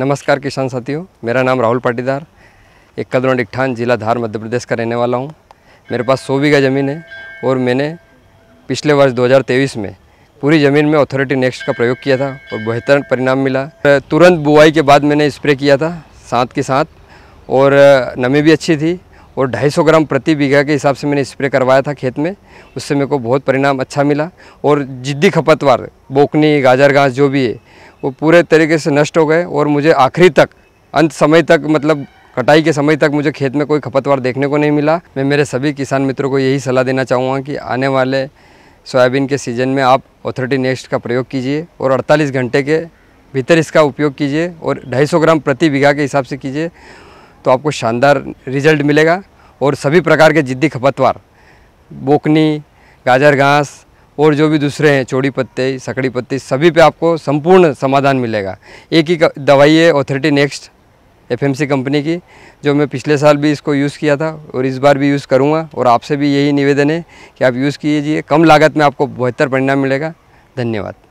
नमस्कार किसान साथियों मेरा नाम राहुल पाटीदार एक कदरौंड इकठान जिला धार मध्य प्रदेश का रहने वाला हूँ मेरे पास सौ बीघा ज़मीन है और मैंने पिछले वर्ष 2023 में पूरी ज़मीन में ऑथोरिटी नेक्स्ट का प्रयोग किया था और बेहतर परिणाम मिला तुरंत बुआई के बाद मैंने स्प्रे किया था साथ के साथ और नमी भी अच्छी थी और 250 ग्राम प्रति बीघा के हिसाब से मैंने स्प्रे करवाया था खेत में उससे मेरे को बहुत परिणाम अच्छा मिला और जिद्दी खपतवार बोकनी गाजर घास जो भी है वो पूरे तरीके से नष्ट हो गए और मुझे आखिरी तक अंत समय तक मतलब कटाई के समय तक मुझे खेत में कोई खपतवार देखने को नहीं मिला मैं मेरे सभी किसान मित्रों को यही सलाह देना चाहूँगा कि आने वाले सोयाबीन के सीज़न में आप ऑथोरिटी नेक्स्ट का प्रयोग कीजिए और 48 घंटे के भीतर इसका उपयोग कीजिए और 250 ग्राम प्रति बीघा के हिसाब से कीजिए तो आपको शानदार रिजल्ट मिलेगा और सभी प्रकार के जिद्दी खपतवार बोकनी गाजर घास और जो भी दूसरे हैं चौड़ी पत्ते सकड़ी पत्ते सभी पे आपको संपूर्ण समाधान मिलेगा एक ही दवाई है ऑथोरिटी नेक्स्ट एफएमसी कंपनी की जो मैं पिछले साल भी इसको यूज़ किया था और इस बार भी यूज़ करूँगा और आपसे भी यही निवेदन है कि आप यूज़ कीजिए कम लागत में आपको बेहतर परिणाम मिलेगा धन्यवाद